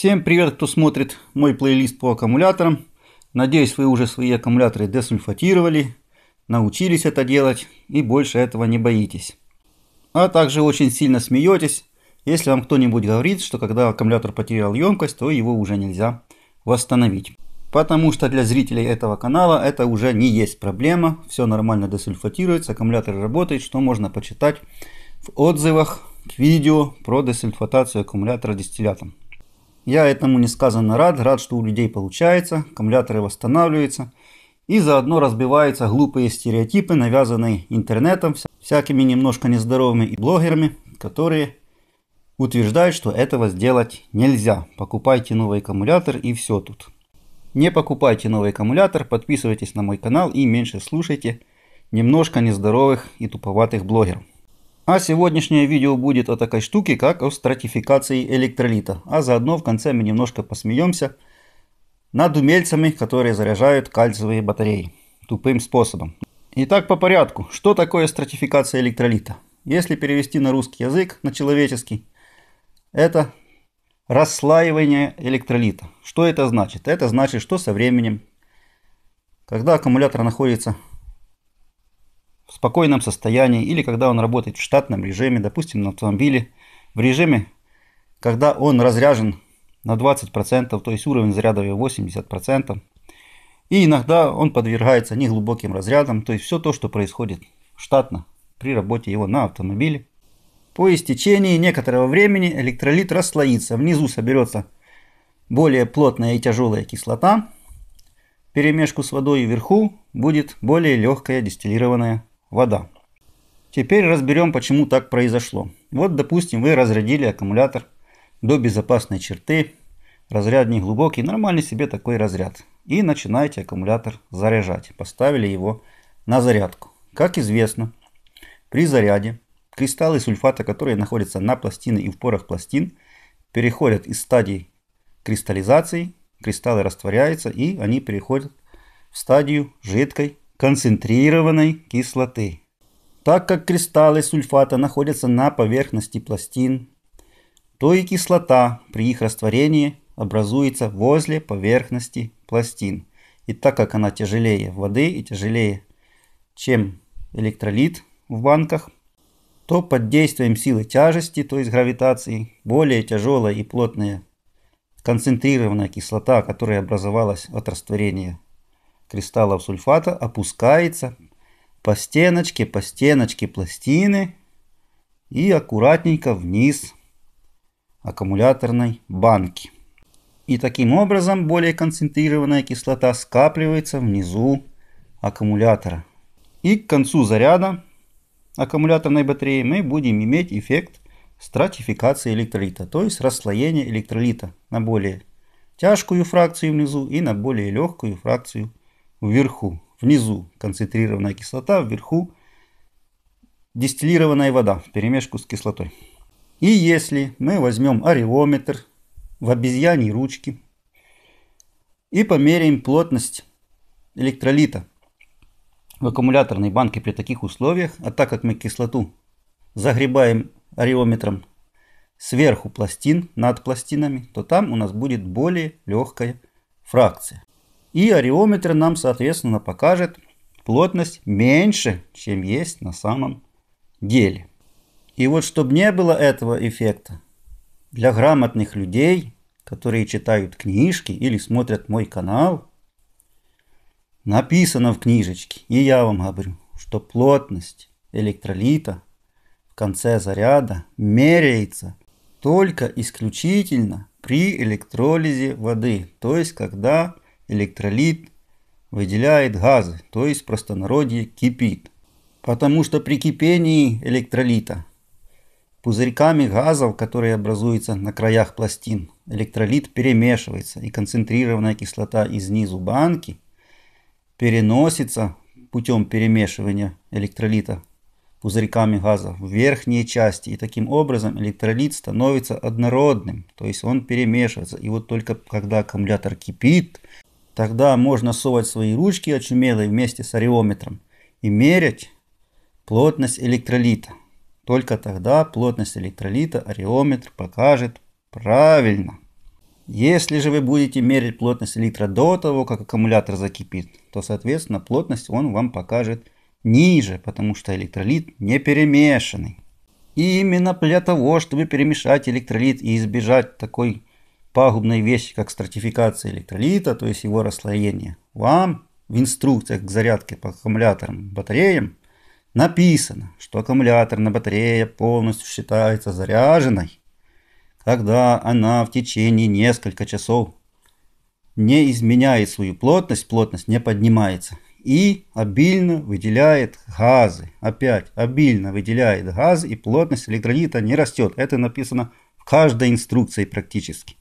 Всем привет, кто смотрит мой плейлист по аккумуляторам. Надеюсь, вы уже свои аккумуляторы десульфатировали, научились это делать и больше этого не боитесь. А также очень сильно смеетесь, если вам кто-нибудь говорит, что когда аккумулятор потерял емкость, то его уже нельзя восстановить. Потому что для зрителей этого канала это уже не есть проблема. Все нормально десульфатируется, аккумулятор работает, что можно почитать в отзывах к видео про десульфатацию аккумулятора дистиллятом. Я этому несказанно рад, рад, что у людей получается, аккумуляторы восстанавливаются. И заодно разбиваются глупые стереотипы, навязанные интернетом, всякими немножко нездоровыми и блогерами, которые утверждают, что этого сделать нельзя. Покупайте новый аккумулятор и все тут. Не покупайте новый аккумулятор, подписывайтесь на мой канал и меньше слушайте немножко нездоровых и туповатых блогеров. А сегодняшнее видео будет о такой штуке, как о стратификации электролита. А заодно в конце мы немножко посмеемся над умельцами, которые заряжают кальциевые батареи тупым способом. Итак, по порядку. Что такое стратификация электролита? Если перевести на русский язык, на человеческий, это расслаивание электролита. Что это значит? Это значит, что со временем, когда аккумулятор находится в спокойном состоянии или когда он работает в штатном режиме, допустим, на автомобиле, в режиме, когда он разряжен на 20%, то есть уровень заряда его 80%, и иногда он подвергается неглубоким разрядам, то есть все то, что происходит штатно при работе его на автомобиле. По истечении некоторого времени электролит расслоится, внизу соберется более плотная и тяжелая кислота, перемешку с водой вверху будет более легкая дистиллированная Вода. Теперь разберем, почему так произошло. Вот, допустим, вы разрядили аккумулятор до безопасной черты. Разряд не глубокий, нормальный себе такой разряд. И начинаете аккумулятор заряжать. Поставили его на зарядку. Как известно, при заряде кристаллы сульфата, которые находятся на пластине и в порах пластин, переходят из стадии кристаллизации, кристаллы растворяются и они переходят в стадию жидкой концентрированной кислоты. Так как кристаллы сульфата находятся на поверхности пластин, то и кислота при их растворении образуется возле поверхности пластин. И так как она тяжелее воды и тяжелее, чем электролит в банках, то под действием силы тяжести, то есть гравитации, более тяжелая и плотная концентрированная кислота, которая образовалась от растворения кристаллов сульфата опускается по стеночке, по стеночке пластины и аккуратненько вниз аккумуляторной банки. И таким образом более концентрированная кислота скапливается внизу аккумулятора. И к концу заряда аккумуляторной батареи мы будем иметь эффект стратификации электролита, то есть расслоение электролита на более тяжкую фракцию внизу и на более легкую фракцию вверху. Внизу концентрированная кислота, вверху дистиллированная вода в перемешку с кислотой. И если мы возьмем ареометр в обезьяне ручки и померяем плотность электролита в аккумуляторной банке при таких условиях, а так как мы кислоту загребаем ареометром сверху пластин, над пластинами, то там у нас будет более легкая фракция. И ареометр нам, соответственно, покажет плотность меньше, чем есть на самом деле. И вот чтобы не было этого эффекта, для грамотных людей, которые читают книжки или смотрят мой канал, написано в книжечке, и я вам говорю, что плотность электролита в конце заряда меряется только исключительно при электролизе воды, то есть когда электролит выделяет газы, то есть в простонародье кипит. Потому что при кипении электролита пузырьками газов, которые образуются на краях пластин, электролит перемешивается, и концентрированная кислота из низу банки переносится путем перемешивания электролита пузырьками газа в верхние части. И таким образом электролит становится однородным, то есть он перемешивается. И вот только когда аккумулятор кипит – Тогда можно совать свои ручки очумелые вместе с ареометром и мерить плотность электролита. Только тогда плотность электролита ареометр покажет правильно. Если же вы будете мерить плотность электро до того, как аккумулятор закипит, то, соответственно, плотность он вам покажет ниже, потому что электролит не перемешанный. И именно для того, чтобы перемешать электролит и избежать такой пагубной вещи, как стратификация электролита, то есть его расслоение, вам в инструкциях к зарядке по аккумуляторам, батареям написано, что аккумуляторная батарея полностью считается заряженной, когда она в течение нескольких часов не изменяет свою плотность, плотность не поднимается и обильно выделяет газы. Опять, обильно выделяет газы и плотность электролита не растет. Это написано в каждой инструкции практически.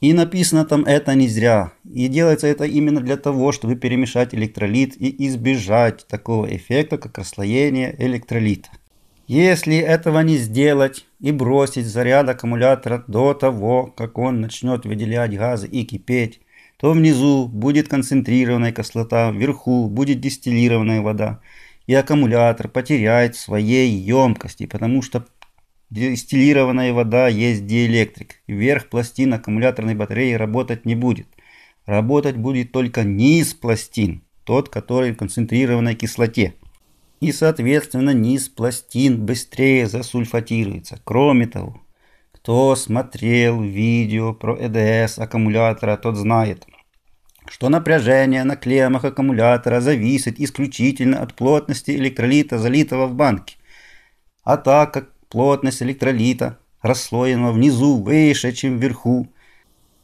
И написано там это не зря. И делается это именно для того, чтобы перемешать электролит и избежать такого эффекта, как расслоение электролита. Если этого не сделать и бросить заряд аккумулятора до того, как он начнет выделять газы и кипеть, то внизу будет концентрированная кислота, вверху будет дистиллированная вода, и аккумулятор потеряет своей емкости, потому что Дистиллированная вода есть диэлектрик. Верх пластин аккумуляторной батареи работать не будет. Работать будет только низ пластин, тот, который в концентрированной кислоте. И, соответственно, низ пластин быстрее засульфатируется. Кроме того, кто смотрел видео про ЭДС аккумулятора, тот знает, что напряжение на клеммах аккумулятора зависит исключительно от плотности электролита, залитого в банке. А так как плотность электролита, расслоенного внизу выше, чем вверху,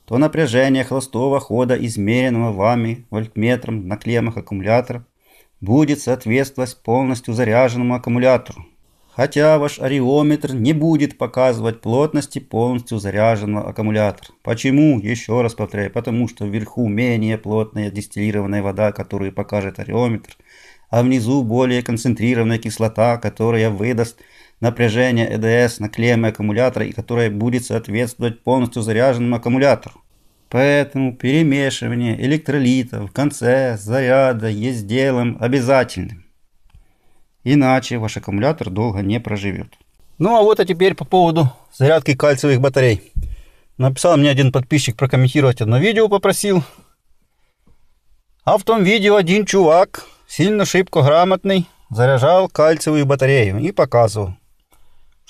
то напряжение холостого хода, измеренного вами вольтметром на клеммах аккумулятора, будет соответствовать полностью заряженному аккумулятору, хотя ваш ариометр не будет показывать плотности полностью заряженного аккумулятора. Почему? Еще раз повторяю, потому что вверху менее плотная дистиллированная вода, которую покажет ариометр, а внизу более концентрированная кислота, которая выдаст напряжение ЭДС на клеммы аккумулятора и которая будет соответствовать полностью заряженному аккумулятору. Поэтому перемешивание электролитов в конце заряда есть делом обязательным. Иначе ваш аккумулятор долго не проживет. Ну а вот а теперь по поводу зарядки кальциевых батарей. Написал мне один подписчик прокомментировать одно видео, попросил. А в том видео один чувак, сильно шибко грамотный, заряжал кальциевую батарею и показывал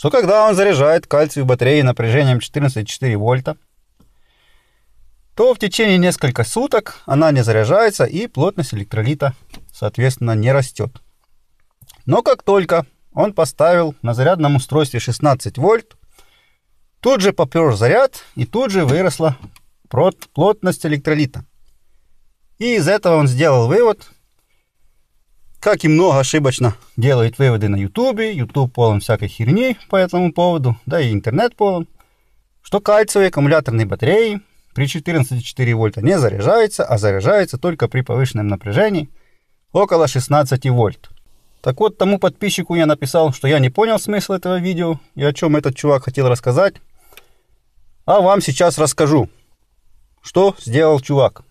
что когда он заряжает кальцию батареи напряжением 14,4 вольта, то в течение нескольких суток она не заряжается и плотность электролита, соответственно, не растет. Но как только он поставил на зарядном устройстве 16 вольт, тут же попер заряд и тут же выросла плотность электролита. И из этого он сделал вывод, как и много ошибочно делают выводы на Ютубе. Ютуб полон всякой херни по этому поводу, да и интернет полон. Что кальциевые аккумуляторные батареи при 14,4 вольта не заряжаются, а заряжаются только при повышенном напряжении около 16 вольт. Так вот, тому подписчику я написал, что я не понял смысл этого видео и о чем этот чувак хотел рассказать. А вам сейчас расскажу, что сделал чувак.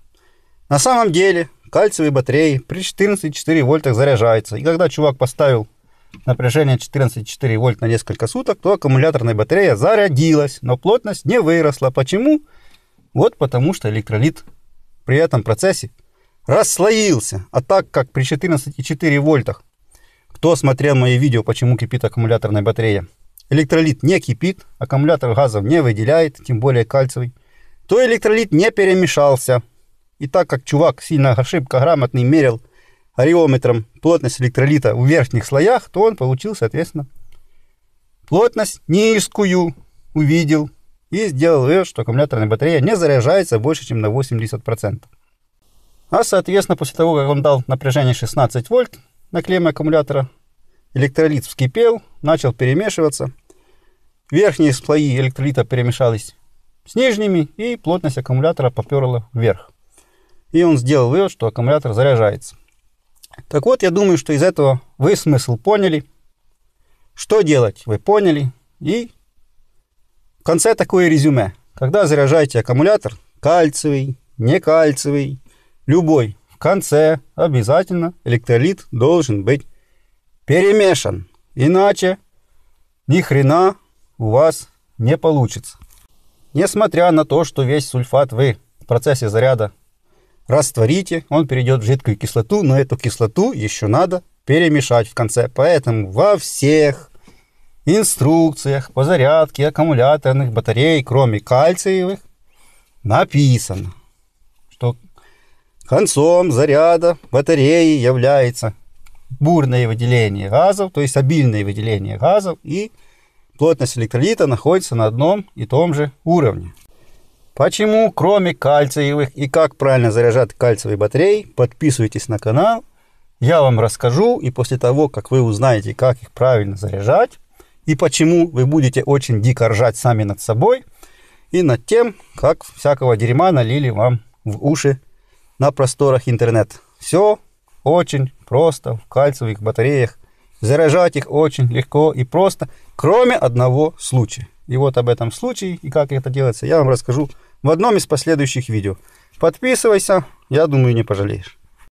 На самом деле, кальциевой батареи при 14,4 вольтах заряжается. И когда чувак поставил напряжение 14,4 вольт на несколько суток, то аккумуляторная батарея зарядилась, но плотность не выросла. Почему? Вот потому что электролит при этом процессе расслоился. А так как при 14,4 вольтах, кто смотрел мои видео, почему кипит аккумуляторная батарея, электролит не кипит, аккумулятор газов не выделяет, тем более кальцевый то электролит не перемешался – и так как чувак сильно ошибка грамотный мерил ареометром плотность электролита в верхних слоях, то он получил, соответственно, плотность низкую, увидел и сделал вывод, что аккумуляторная батарея не заряжается больше, чем на 80%. А, соответственно, после того, как он дал напряжение 16 вольт на клеммы аккумулятора, электролит вскипел, начал перемешиваться. Верхние слои электролита перемешались с нижними, и плотность аккумулятора поперла вверх и он сделал вывод, что аккумулятор заряжается. Так вот, я думаю, что из этого вы смысл поняли. Что делать, вы поняли. И в конце такое резюме. Когда заряжаете аккумулятор, кальциевый, не кальциевый, любой, в конце обязательно электролит должен быть перемешан. Иначе ни хрена у вас не получится. Несмотря на то, что весь сульфат вы в процессе заряда растворите, он перейдет в жидкую кислоту, но эту кислоту еще надо перемешать в конце. Поэтому во всех инструкциях по зарядке аккумуляторных батарей, кроме кальциевых, написано, что концом заряда батареи является бурное выделение газов, то есть обильное выделение газов, и плотность электролита находится на одном и том же уровне. Почему, кроме кальциевых и как правильно заряжать кальциевые батареи, подписывайтесь на канал, я вам расскажу, и после того, как вы узнаете, как их правильно заряжать, и почему вы будете очень дико ржать сами над собой, и над тем, как всякого дерьма налили вам в уши на просторах интернет. Все очень просто в кальциевых батареях. Заряжать их очень легко и просто, кроме одного случая. И вот об этом случае и как это делается, я вам расскажу в одном из последующих видео. Подписывайся, я думаю, не пожалеешь.